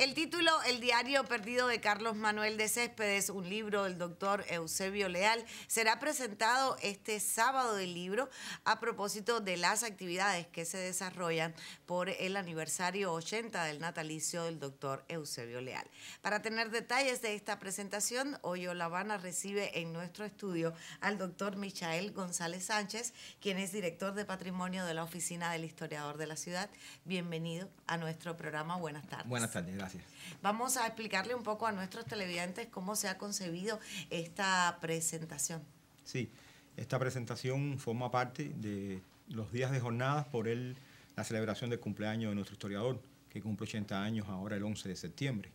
El título, El diario perdido de Carlos Manuel de Céspedes, un libro del doctor Eusebio Leal, será presentado este sábado del libro a propósito de las actividades que se desarrollan por el aniversario 80 del natalicio del doctor Eusebio Leal. Para tener detalles de esta presentación, hoy La Habana recibe en nuestro estudio al doctor Michael González Sánchez, quien es director de patrimonio de la Oficina del Historiador de la Ciudad. Bienvenido a nuestro programa. Buenas tardes. Buenas tardes, Vamos a explicarle un poco a nuestros televidentes cómo se ha concebido esta presentación. Sí, esta presentación forma parte de los días de jornadas por el, la celebración del cumpleaños de nuestro historiador, que cumple 80 años ahora el 11 de septiembre.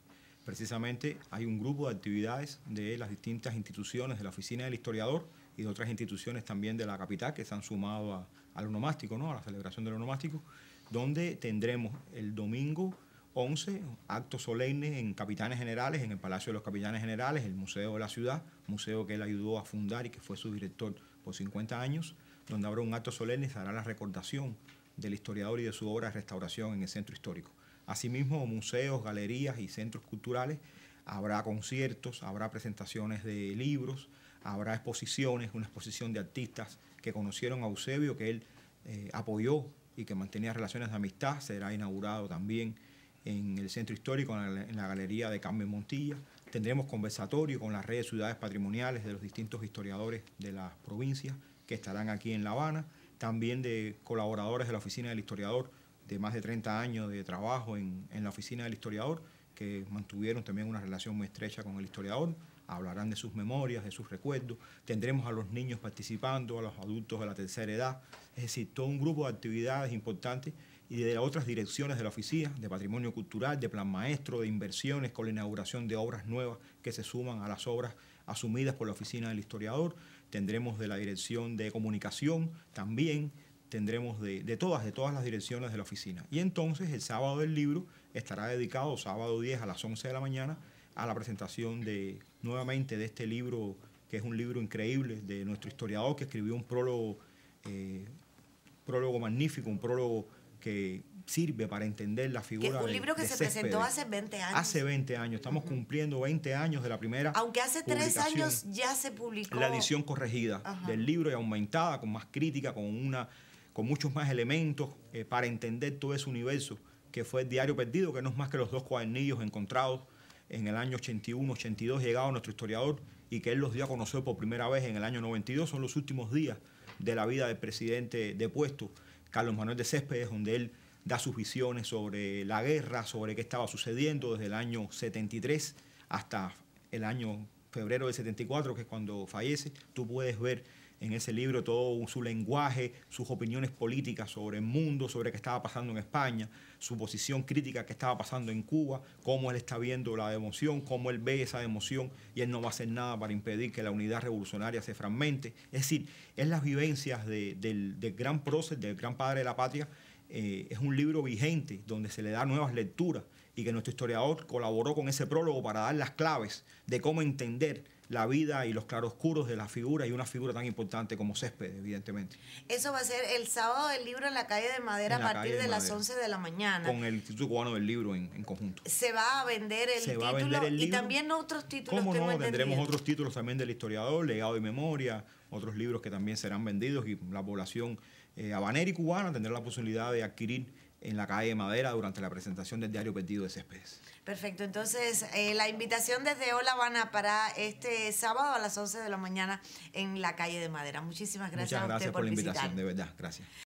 Precisamente hay un grupo de actividades de las distintas instituciones de la Oficina del Historiador y de otras instituciones también de la capital que se han sumado al onomástico, ¿no? a la celebración del onomástico, donde tendremos el domingo 11 actos solemnes en Capitanes Generales, en el Palacio de los Capitanes Generales, el Museo de la Ciudad, museo que él ayudó a fundar y que fue su director por 50 años, donde habrá un acto solemne y se hará la recordación del historiador y de su obra de restauración en el centro histórico. Asimismo, museos, galerías y centros culturales, habrá conciertos, habrá presentaciones de libros, habrá exposiciones, una exposición de artistas que conocieron a Eusebio, que él eh, apoyó y que mantenía relaciones de amistad, será inaugurado también en el centro histórico, en la galería de Carmen Montilla. Tendremos conversatorio con las redes ciudades patrimoniales de los distintos historiadores de las provincias que estarán aquí en La Habana, también de colaboradores de la Oficina del Historiador, de más de 30 años de trabajo en, en la Oficina del Historiador, que mantuvieron también una relación muy estrecha con el historiador. Hablarán de sus memorias, de sus recuerdos. Tendremos a los niños participando, a los adultos de la tercera edad. Es decir, todo un grupo de actividades importantes y de otras direcciones de la oficina, de patrimonio cultural, de plan maestro, de inversiones, con la inauguración de obras nuevas que se suman a las obras asumidas por la oficina del historiador. Tendremos de la dirección de comunicación también, tendremos de, todas, de todas las direcciones de la oficina. Y entonces el sábado del libro estará dedicado, sábado 10 a las 11 de la mañana, a la presentación de nuevamente de este libro, que es un libro increíble de nuestro historiador que escribió un prólogo, eh, prólogo magnífico, un prólogo que sirve para entender la figura que Un libro que se presentó hace 20 años. Hace 20 años, estamos cumpliendo 20 años de la primera. Aunque hace tres años ya se publicó. La edición corregida del libro y aumentada, con más crítica, con, una, con muchos más elementos eh, para entender todo ese universo que fue el Diario Perdido, que no es más que los dos cuadernillos encontrados en el año 81, 82, llegado a nuestro historiador y que él los dio a conocer por primera vez en el año 92, son los últimos días de la vida del presidente depuesto. Carlos Manuel de Céspedes, donde él da sus visiones sobre la guerra, sobre qué estaba sucediendo desde el año 73 hasta el año febrero del 74, que es cuando fallece. Tú puedes ver en ese libro todo su lenguaje, sus opiniones políticas sobre el mundo, sobre qué estaba pasando en España, su posición crítica que estaba pasando en Cuba, cómo él está viendo la democión, cómo él ve esa democión y él no va a hacer nada para impedir que la unidad revolucionaria se fragmente. Es decir, es las vivencias del, gran prócer, del gran padre de la patria. Eh, es un libro vigente donde se le da nuevas lecturas y que nuestro historiador colaboró con ese prólogo para dar las claves de cómo entender la vida y los claroscuros de la figura y una figura tan importante como Césped, evidentemente. Eso va a ser el sábado del libro en la calle de Madera a partir de, las 11 de la mañana. Con el Instituto Cubano del Libro en, conjunto. Se va a vender el título libro. y también otros títulos. ¿Cómo no? Tendremos otros títulos también del historiador, legado y memoria, otros libros que también serán vendidos y la población eh, habanera y cubana tendrá la posibilidad de adquirir en la calle de Madera durante la presentación del diario Perdido de Céspedes. Perfecto, entonces eh, la invitación desde Hola Habana para este sábado a las 11 de la mañana en la calle de Madera. Muchísimas gracias, gracias a usted por, por la invitación, de verdad, gracias.